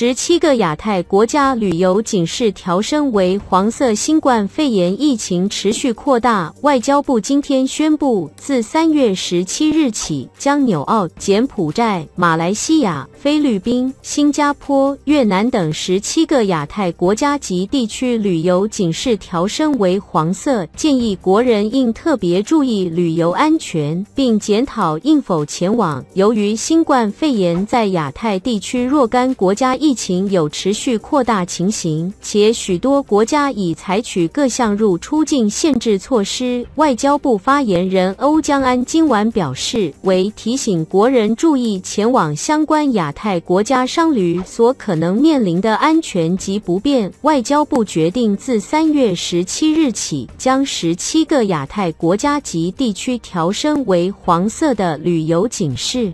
十七个亚太国家旅游警示调升为黄色，新冠肺炎疫情持续扩大。外交部今天宣布，自三月十七日起，将纽澳、柬埔寨、马来西亚、菲律宾、新加坡、越南等十七个亚太国家及地区旅游警示调升为黄色，建议国人应特别注意旅游安全，并检讨应否前往。由于新冠肺炎在亚太地区若干国家疫疫情有持续扩大情形，且许多国家已采取各项入出境限制措施。外交部发言人欧江安今晚表示，为提醒国人注意前往相关亚太国家商旅所可能面临的安全及不便，外交部决定自三月十七日起，将十七个亚太国家及地区调升为黄色的旅游警示。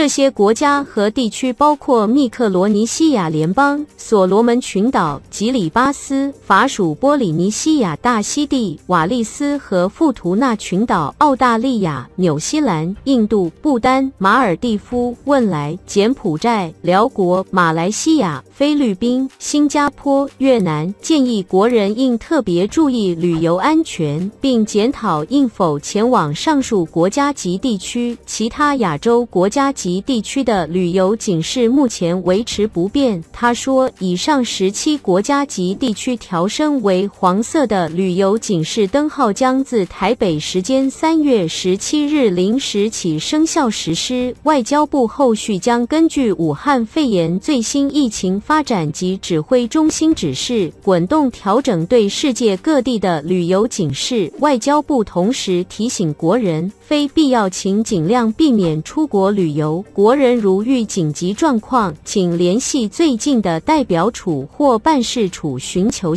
这些国家和地区包括密克罗尼西亚联邦、所罗门群岛、吉里巴斯、法属波利尼西亚、大溪地、瓦利斯和富图纳群岛、澳大利亚、纽西兰、印度、不丹、马尔蒂夫、汶莱、柬埔寨、辽国、马来西亚、菲律宾、新加坡、越南。建议国人应特别注意旅游安全，并检讨应否前往上述国家及地区。其他亚洲国家及及地区的旅游警示目前维持不变。他说，以上十七国家级地区调升为黄色的旅游警示灯号将自台北时间三月十七日零时起生效实施。外交部后续将根据武汉肺炎最新疫情发展及指挥中心指示，滚动调整对世界各地的旅游警示。外交部同时提醒国人，非必要请尽量避免出国旅游。国人如遇紧急状况，请联系最近的代表处或办事处寻求。